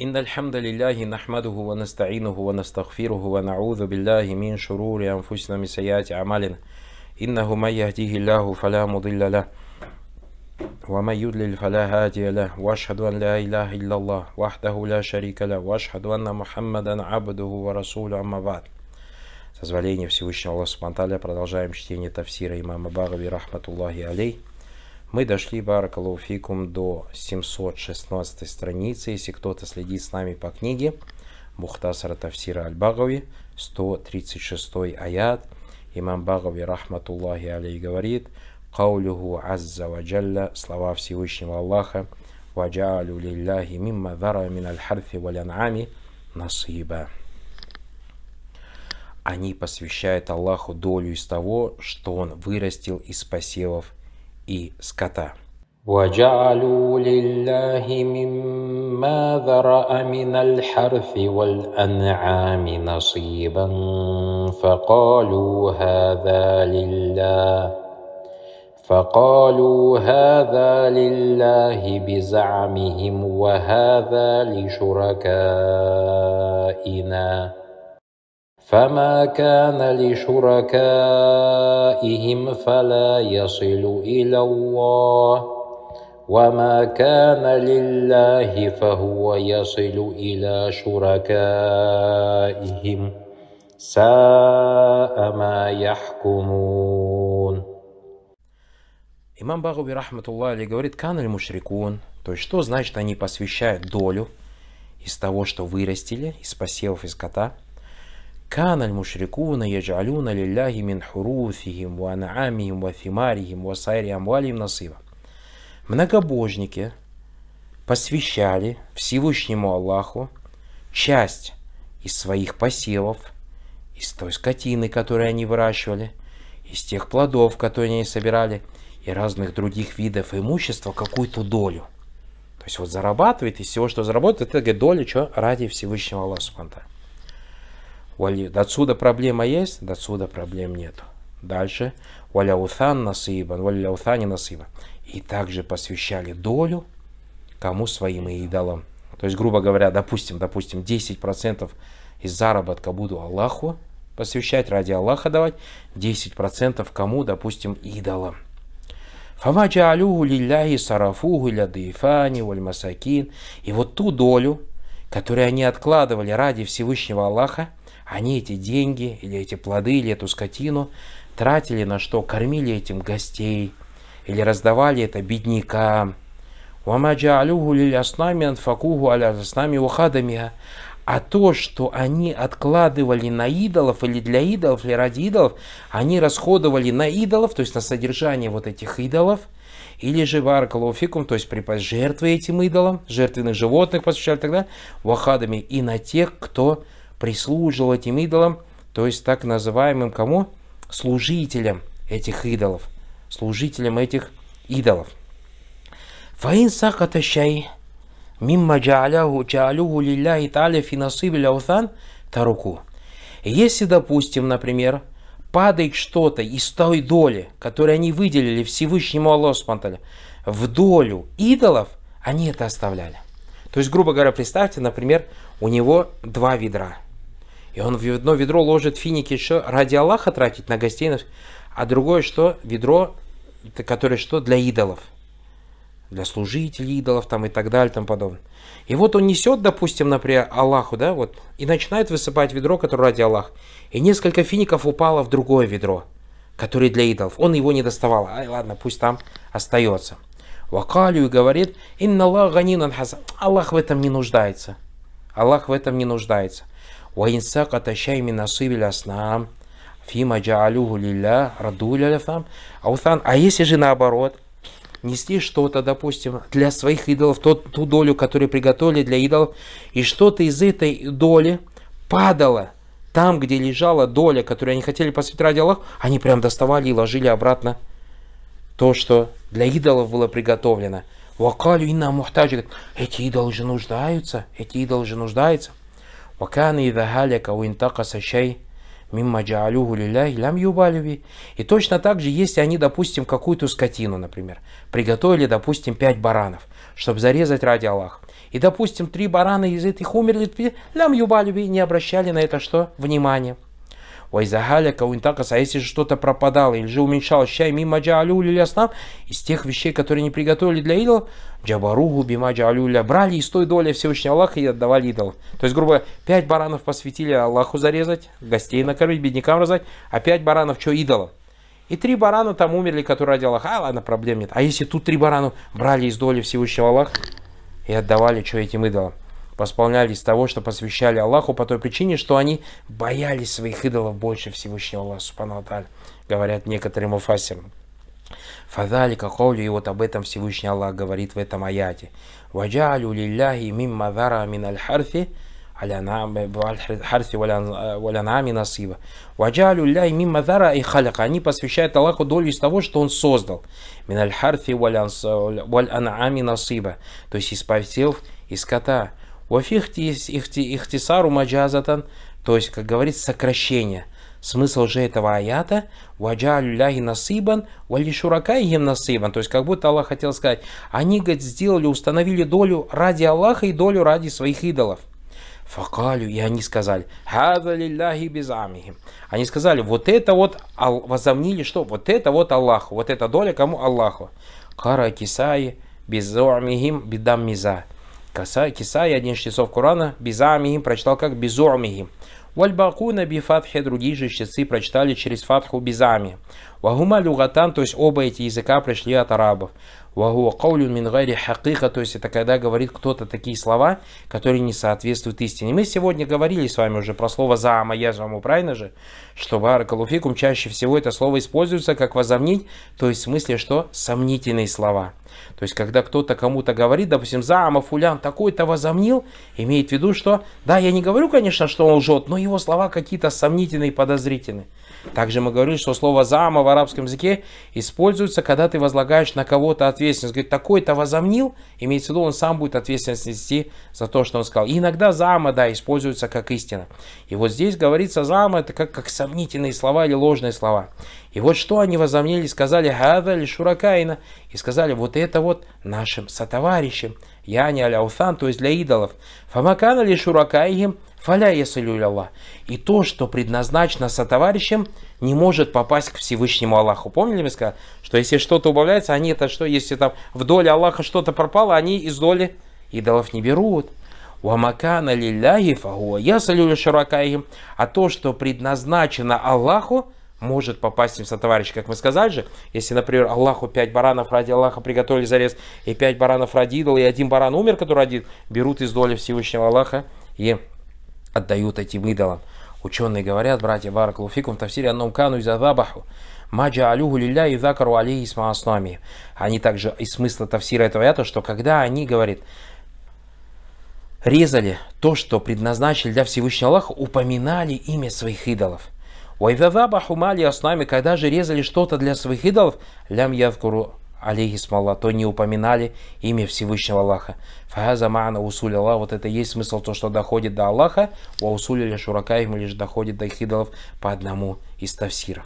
إن الحمد لله نحمده ونستعينه ونستغفره ونعوذ بالله من شرور أنفسنا من سيئات أعمالنا إنه من يهديه الله فلا مضل له ومن يضلل فلا هادي له وأشهد أن لا إله إلا الله وحده لا شريك له وأشهد أن محمدا عبده ورسوله أما بعد Созволение Всевышнего Аллаха Субтитры продолжаем чтение Тафсира имама Багави Рахматуллахи Алей. Мы дошли, баракалуфикум, до 716 страницы. Если кто-то следит с нами по книге, Мухтасара Тавсира Аль-Багави, 136 аят. Имам Багави, рахматуллахи алей, говорит, «Каулюху азза ва джалля, слова Всевышнего Аллаха, ва джаалю лилляхи мимма дара мин аль-харфи валь ан'ами насиба». Они посвящают Аллаху долю из того, что Он вырастил из посевов и скота. وجعلوا لله مما ذرأ من الحرث والأنعام نصيبا فقالوا هذا لله فقالوا هذا لله بزعمهم وهذا لشركائنا فما كان لشركائهم فلا يصل الى الله وما كان لله فهو يصل الى شركائهم ساء ما يحكمون Имам Багуби, рахматуллах, говорит, каналь мушрикун, то есть что значит они посвящают долю из того, что вырастили, из посевов, из кота – كان المشركون يجعلون لله من حروثهم وأنعامهم وثمارهم وسائر أموالهم نصيبا Многобожники посвящали Всевышнему Аллаху часть из своих посевов, из той скотины, которую они выращивали, из тех плодов, которые они собирали, и разных других видов имущества какую-то долю. То есть вот зарабатывает из всего, что заработает, это доля, что ради Всевышнего Аллаха Вали, отсюда проблема есть, отсюда проблем нет. Дальше. Валяусан насыбан, валяусани насыба. И также посвящали долю кому своим идолам. То есть, грубо говоря, допустим, допустим, 10% из заработка буду Аллаху посвящать, ради Аллаха давать, 10% кому, допустим, идолам. Фама алюгу лилляхи сарафуху ля дыфани валь масакин. И вот ту долю, которую они откладывали ради Всевышнего Аллаха, они эти деньги, или эти плоды, или эту скотину тратили на что? Кормили этим гостей, или раздавали это беднякам. А то, что они откладывали на идолов или для идолов, или ради идолов, они расходовали на идолов, то есть на содержание вот этих идолов, или же варкалуфикум, то есть припасть жертвы этим идолам, жертвенных животных посвящали тогда, вахадами, и на тех, кто прислуживал этим идолам, то есть так называемым кому? Служителям этих идолов. Служителям этих идолов. فإن سقط الشيء مما جعله جعلوه لله تعالى таруку. Если, допустим, например, падает что-то из той доли, которую они выделили Всевышнему Аллаху в долю идолов, они это оставляли. То есть, грубо говоря, представьте, например, у него два ведра – и он в одно ведро ложит финики, что ради Аллаха тратить на гостей, а другое что? Ведро, которое что? Для идолов. Для служителей идолов там и так далее, там подобное. И вот он несет, допустим, например, Аллаху, да, вот, и начинает высыпать ведро, которое ради Аллаха. И несколько фиников упало в другое ведро, которое для идолов. Он его не доставал. Ай, ладно, пусть там остается. и говорит, инна Аллах ганинан Аллах в этом не нуждается. Аллах в этом не нуждается. وَإِنْسَقَتَ شَيْءٍ مِنْ نَصِيبِ الْأَصْنَامِ فِيمَ جَعَلُوهُ لِلَّهِ رَدُّهُ لِلْأَصْنَامِ أَوْثَانِ А если же наоборот, нести что-то, допустим, для своих идолов, тот, ту долю, которую приготовили для идолов, и что-то из этой доли падало там, где лежала доля, которую они хотели посвятить ради Аллаха, они прям доставали и ложили обратно то, что для идолов было приготовлено. Вакалю инна мухтаджи. Эти идолы же нуждаются, эти идолы же нуждаются и إذا هلك интака شيء мимма джаалюху лиляй лям юбалеви. И точно так же, если они, допустим, какую-то скотину, например, приготовили, допустим, пять баранов, чтобы зарезать ради Аллаха. И, допустим, три барана из этих умерли, лям юбалеви, не обращали на это что? внимание. Внимания. Вайзагаля каунтакаса, а если же что-то пропадало или же уменьшалось, чай мимо джаалю лиляснам, из тех вещей, которые не приготовили для идолов, Джабаругу, Бима, Джалюля, брали из той доли Всевышнего Аллаха и отдавали идол. То есть, грубо говоря, пять баранов посвятили Аллаху зарезать, гостей накормить, беднякам раздать, а пять баранов что идолам? И три барана там умерли, которые ради Аллаха. А ладно, проблем нет. А если тут три барана брали из доли Всевышнего Аллаха и отдавали что этим идолам? Восполнялись того, что посвящали Аллаху по той причине, что они боялись своих идолов больше Всевышнего Аллаха, Субхану Говорят некоторые муфасирам. Фазали каули, и вот об этом Всевышний Аллах говорит в этом аяте. Ваджалю лилляхи мим мазара мин аль харфи, харфи валянами э, насива. Ваджалю лилляхи мимма дара и халяка. Они посвящают Аллаху долю из того, что Он создал. Мин аль харфи валянами насиба. То есть из посев, из скота. Вафихти ихтисару маджазатан. То есть, как говорится, сокращение – Смысл же этого аята «Ваджалюляхи насыбан, вали шуракайхим насыбан». То есть как будто Аллах хотел сказать, они, говорит, сделали, установили долю ради Аллаха и долю ради своих идолов. Факалю, и они сказали, «Хаза лилляхи безамихим». Они сказали, вот это вот, возомнили что? Вот это вот Аллаху, вот эта доля кому Аллаху. Кара кисаи безамихим бедам миза. Кисаи, один из часов Корана, безамихим прочитал как безамихим. Вальбакуна би фатхи другие же чтецы прочитали через фатху безами. Вагума люгатан, то есть оба эти языка пришли от арабов. Вагуа каулюн мингари хакиха, то есть это когда говорит кто-то такие слова, которые не соответствуют истине. Мы сегодня говорили с вами уже про слово заама, я же заму, правильно же? Что баракалуфикум чаще всего это слово используется как возомнить, то есть в смысле, что сомнительные слова. То есть, когда кто-то кому-то говорит, допустим, заама фулян такой-то возомнил, имеет в виду, что, да, я не говорю, конечно, что он лжет, но его слова какие-то сомнительные подозрительные. Также мы говорим, что слово «зама» в арабском языке используется, когда ты возлагаешь на кого-то ответственность. Говорит, такой-то возомнил, имеется в виду, он сам будет ответственность нести за то, что он сказал. И иногда «зама», да, используется как истина. И вот здесь говорится «зама» — это как, как сомнительные слова или ложные слова. И вот что они возомнили, сказали гадали или шуракаина» и сказали вот это вот нашим сотоварищем, яни аляусан, то есть для идолов. «Фамакана ли шуракаихим» Фаля ясалюль И то, что предназначено со товарищем, не может попасть к Всевышнему Аллаху. Помнили, мы сказали, что если что-то убавляется, они это что, если там в доле Аллаха что-то пропало, они из доли идолов не берут. Уамакана лилляхи фагуа ясалюль шаракаихим. А то, что предназначено Аллаху, может попасть им сотоварищ, как мы сказали же, если, например, Аллаху пять баранов ради Аллаха приготовили зарез, и пять баранов ради идола, и один баран умер, который родит, берут из доли Всевышнего Аллаха и отдают этим идолам. Ученые говорят, братья Баракулуфикум, Тавсире Анном Кану и Задабаху, Маджа Алюху Лилля и Закару Али Исма Аснами. Они также из смысла Тавсира этого аята, что когда они, говорит, резали то, что предназначили для Всевышнего Аллаха, упоминали имя своих идолов. Уайдадабаху Мали Аснами, когда же резали что-то для своих идолов, лям Явкуру алейхисмалла, то не упоминали имя Всевышнего Аллаха. Фахаза маана усуль Аллах, вот это и есть смысл, то, что доходит до Аллаха, у аусуля или шурака ему лишь доходит до их по одному из тавсиров.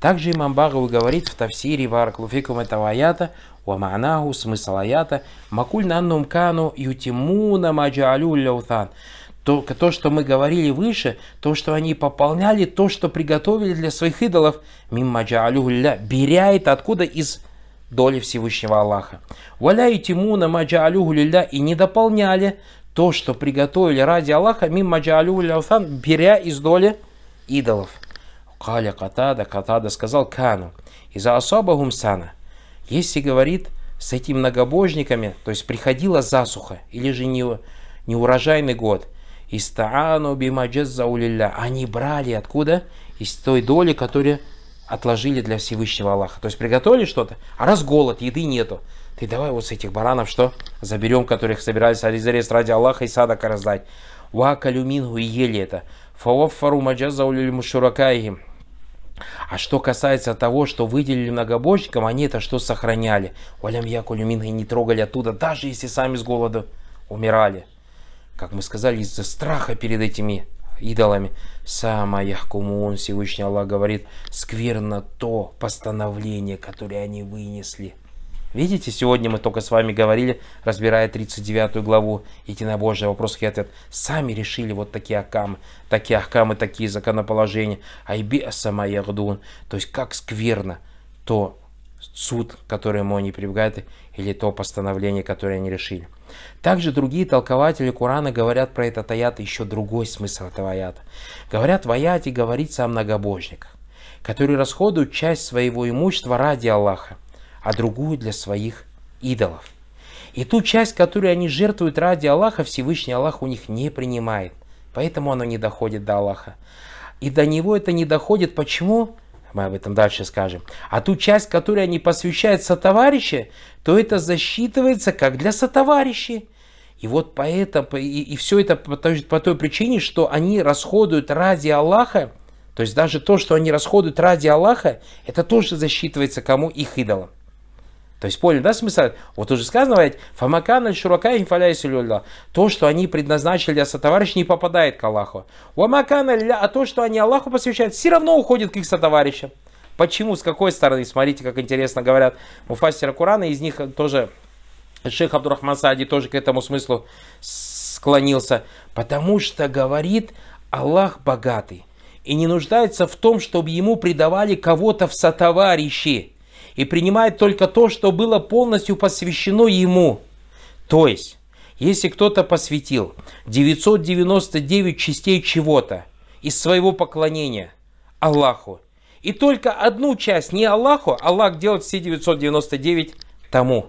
Также имам Багу говорит в тавсире Бараклуфикум этого аята, у Уаманаху, смысл аята, Макуль наннум кану ютимуна маджаалю ляутан. То, то, что мы говорили выше, то, что они пополняли, то, что приготовили для своих идолов, мимма джаалюгля, беря это откуда из доли Всевышнего Аллаха. «Валя и тимуна маджаалюху лилля» и не дополняли то, что приготовили ради Аллаха, мим маджаалюху лилляусан, беря из доли идолов. Каля Катада, Катада сказал Кану, и за особо гумсана, если говорит с этими многобожниками, то есть приходила засуха или же не, неурожайный год, Истаану бимаджаззаулилля, они брали откуда? Из той доли, которая отложили для Всевышнего Аллаха. То есть приготовили что-то, а раз голод, еды нету, ты давай вот с этих баранов что? Заберем, которых собирались зарез ради Аллаха и садака раздать. Ва калюмингу и ели это. Фаваффару маджазаулюль мушуракаихим. А что касается того, что выделили многобожникам, они это что сохраняли? Валям якулюминга не трогали оттуда, даже если сами с голода умирали. Как мы сказали, из-за страха перед этими идолами. Сама Яхкумун, Всевышний Аллах говорит, скверно то постановление, которое они вынесли. Видите, сегодня мы только с вами говорили, разбирая 39 главу Единобожия, вопрос и ответ. Сами решили вот такие акамы, такие акамы, такие законоположения. Айби асама ягдун. То есть как скверно то суд, к которому они прибегают, или то постановление, которое они решили. Также другие толкователи Курана говорят про этот аят еще другой смысл этого аята. Говорят, в аяте говорится о многобожниках, которые расходуют часть своего имущества ради Аллаха, а другую для своих идолов. И ту часть, которую они жертвуют ради Аллаха, Всевышний Аллах у них не принимает. Поэтому оно не доходит до Аллаха. И до него это не доходит. Почему? мы об этом дальше скажем, а ту часть, которой они посвящают сотоварища, то это засчитывается как для сотоварищей. И вот поэтому, и, и все это по той, по той причине, что они расходуют ради Аллаха, то есть даже то, что они расходуют ради Аллаха, это тоже засчитывается кому их идолам. То есть поняли, да, смысл? Вот уже сказано, ведь фамакан аль шурака им То, что они предназначили для а сотоварища, не попадает к Аллаху. Вамакан а то, что они Аллаху посвящают, все равно уходит к их сотоварищам. Почему, с какой стороны? Смотрите, как интересно говорят муфассеры Курана, из них тоже Шейх Абдурахман Саади тоже к этому смыслу склонился. Потому что, говорит, Аллах богатый и не нуждается в том, чтобы ему предавали кого-то в сотоварищи и принимает только то, что было полностью посвящено ему. То есть, если кто-то посвятил 999 частей чего-то из своего поклонения Аллаху, и только одну часть не Аллаху, Аллах делает все 999 тому,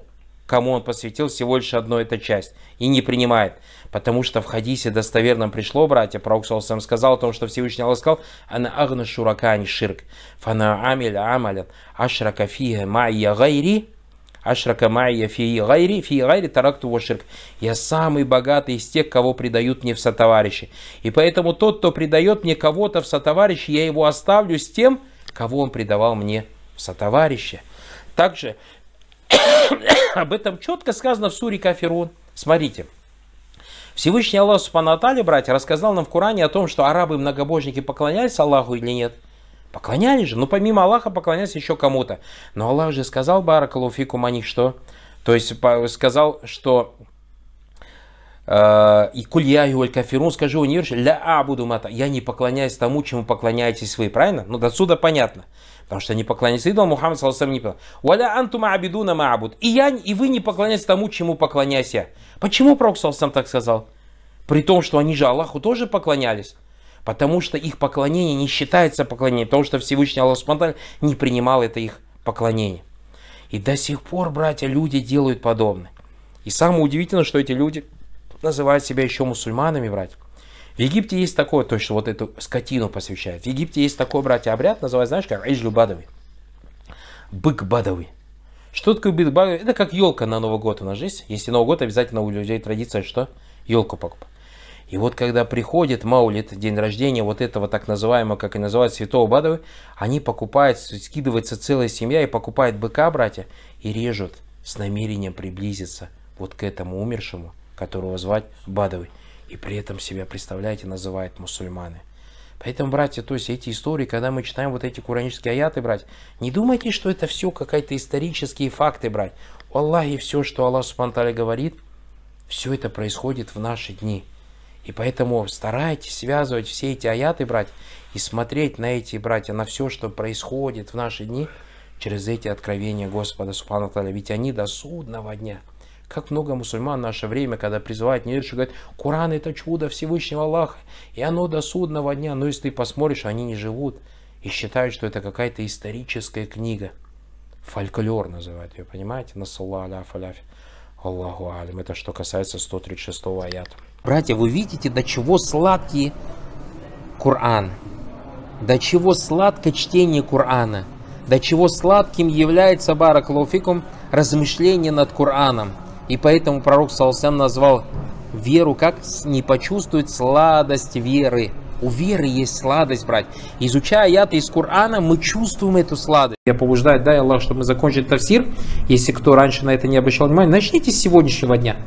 кому он посвятил всего лишь одну эту часть и не принимает – потому что в хадисе достоверно пришло, братья, пророк сам сказал о том, что Всевышний Аллах сказал, «Ана агна шуракани ширк, фана амиль амалят, ашрака фига майя гайри, ашрака майя фии гайри, фии гайри таракту во ширк». Я самый богатый из тех, кого предают мне в сотоварищи. И поэтому тот, кто предает мне кого-то в сотоварищи, я его оставлю с тем, кого он предавал мне в сотоварищи. Также об этом четко сказано в суре Кафирун. Смотрите. Всевышний Аллах Субханатали, братья, рассказал нам в Коране о том, что арабы и многобожники поклонялись Аллаху или нет. Поклонялись же, но ну, помимо Аллаха поклонялись еще кому-то. Но Аллах же сказал Баракалуфику Мани, что? То есть сказал, что э, и кулья и оль кафирун, скажи универш, ля абуду мата, я не поклоняюсь тому, чему поклоняетесь вы, правильно? Ну, отсюда понятно. Потому что не поклоняйтесь идолам, Мухаммад Саласам не Валя антума И я, и вы не поклоняйтесь тому, чему поклоняюсь я. Почему Пророк Саласам так сказал? При том, что они же Аллаху тоже поклонялись. Потому что их поклонение не считается поклонением, потому что Всевышний Аллах Субтитры не принимал это их поклонение. И до сих пор, братья, люди делают подобное. И самое удивительное, что эти люди называют себя еще мусульманами, братья. В Египте есть такое, то есть вот эту скотину посвящают. В Египте есть такой, братья, обряд, называется, знаешь, как Иджлю Бадави. Бык Бадави. Что такое бык Бадави? Это как елка на Новый год у нас есть. Если Новый год, обязательно у людей традиция, что елку покупать. И вот когда приходит Маулит, день рождения вот этого так называемого, как и называют, святого Бадовы, они покупают, скидывается целая семья и покупает быка, братья, и режут с намерением приблизиться вот к этому умершему, которого звать Бадовый и при этом себя, представляете, называют мусульманы. Поэтому, братья, то есть эти истории, когда мы читаем вот эти куранические аяты, брать, не думайте, что это все какие-то исторические факты, брать. У Аллахи все, что Аллах Субханталя говорит, все это происходит в наши дни. И поэтому старайтесь связывать все эти аяты, брать, и смотреть на эти, братья, на все, что происходит в наши дни через эти откровения Господа Субхану Ведь они до судного дня – как много мусульман в наше время, когда призывают неверующих, говорят, Коран это чудо Всевышнего Аллаха, и оно до судного дня. Но если ты посмотришь, они не живут и считают, что это какая-то историческая книга. Фольклор называют ее, понимаете? Насалла аля фаляфи. Аллаху алим. Это что касается 136 аята. Братья, вы видите, до чего сладкий Коран? До чего сладко чтение Корана? До чего сладким является, барак лауфикум, размышление над Кораном? И поэтому пророк Саусам назвал веру как не почувствовать сладость веры. У веры есть сладость, брать. Изучая аяты из Корана, мы чувствуем эту сладость. Я побуждаю, дай Аллах, чтобы мы закончили тафсир. Если кто раньше на это не обращал внимания, начните с сегодняшнего дня.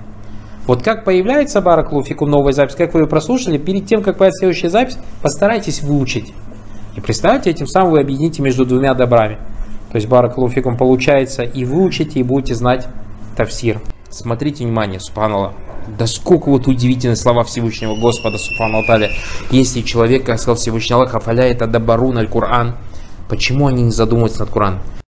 Вот как появляется Бараклуфикум новая запись, как вы ее прослушали, перед тем, как появится следующая запись, постарайтесь выучить. И представьте, этим самым вы объедините между двумя добрами. То есть Бараклуфикум получается и выучите, и будете знать тафсир. Смотрите внимание, Субханаллах. Да сколько вот удивительные слова Всевышнего Господа, Субхану Если человек, как сказал Всевышний Аллах, афаляет адабарун аль-Кур'ан, почему они не задумываются над Кур'аном?